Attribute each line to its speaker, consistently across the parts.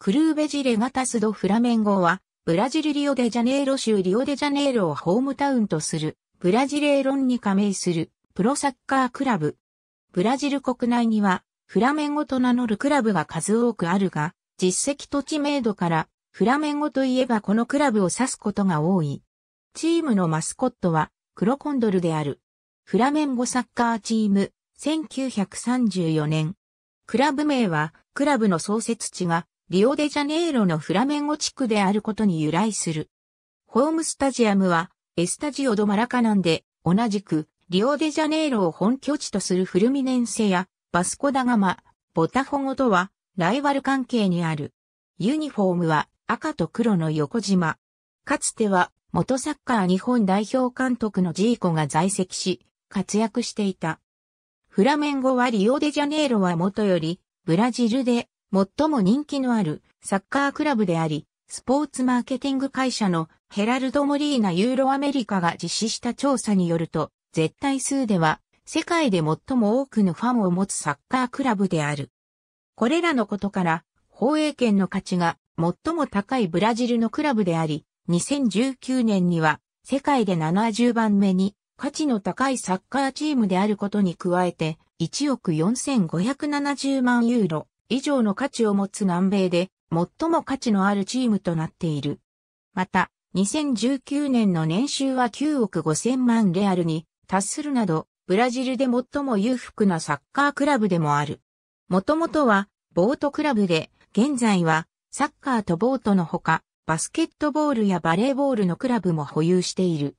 Speaker 1: クルーベジレガタスドフラメンゴは、ブラジルリオデジャネイロ州リオデジャネイロをホームタウンとする、ブラジレーロンに加盟する、プロサッカークラブ。ブラジル国内には、フラメンゴと名乗るクラブが数多くあるが、実績と知名度から、フラメンゴといえばこのクラブを指すことが多い。チームのマスコットは、クロコンドルである。フラメンゴサッカーチーム、1934年。クラブ名は、クラブの創設地が、リオデジャネイロのフラメンゴ地区であることに由来する。ホームスタジアムは、エスタジオドマラカナンで、同じく、リオデジャネイロを本拠地とするフルミネンセや、バスコダガマ、ボタフォゴとは、ライバル関係にある。ユニフォームは、赤と黒の横島。かつては、元サッカー日本代表監督のジーコが在籍し、活躍していた。フラメンゴはリオデジャネイロはもとより、ブラジルで最も人気のあるサッカークラブであり、スポーツマーケティング会社のヘラルド・モリーナ・ユーロアメリカが実施した調査によると、絶対数では世界で最も多くのファンを持つサッカークラブである。これらのことから、放映権の価値が最も高いブラジルのクラブであり、2019年には世界で70番目に価値の高いサッカーチームであることに加えて、1億4570万ユーロ、以上の価値を持つ南米で最も価値のあるチームとなっている。また、2019年の年収は9億5000万レアルに達するなど、ブラジルで最も裕福なサッカークラブでもある。もともとは、ボートクラブで、現在は、サッカーとボートのほか、バスケットボールやバレーボールのクラブも保有している。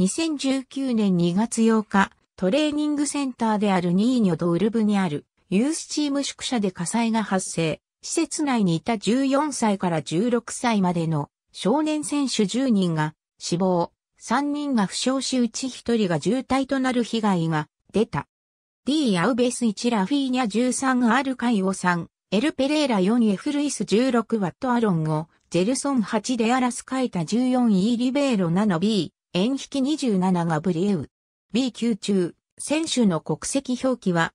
Speaker 1: 2019年2月8日、トレーニングセンターであるニーニョドウルブにあるユースチーム宿舎で火災が発生。施設内にいた14歳から16歳までの少年選手10人が死亡、3人が負傷しうち1人が重体となる被害が出た。D アウベス1ラフィーニャ13アルカイオ3、エルペレーラ4フルイス16ワットアロンをジェルソン8デアラスカイタ 14E リベーロ 7B、エンヒキ27ガブリエウ。B 級中、選手の国籍表記は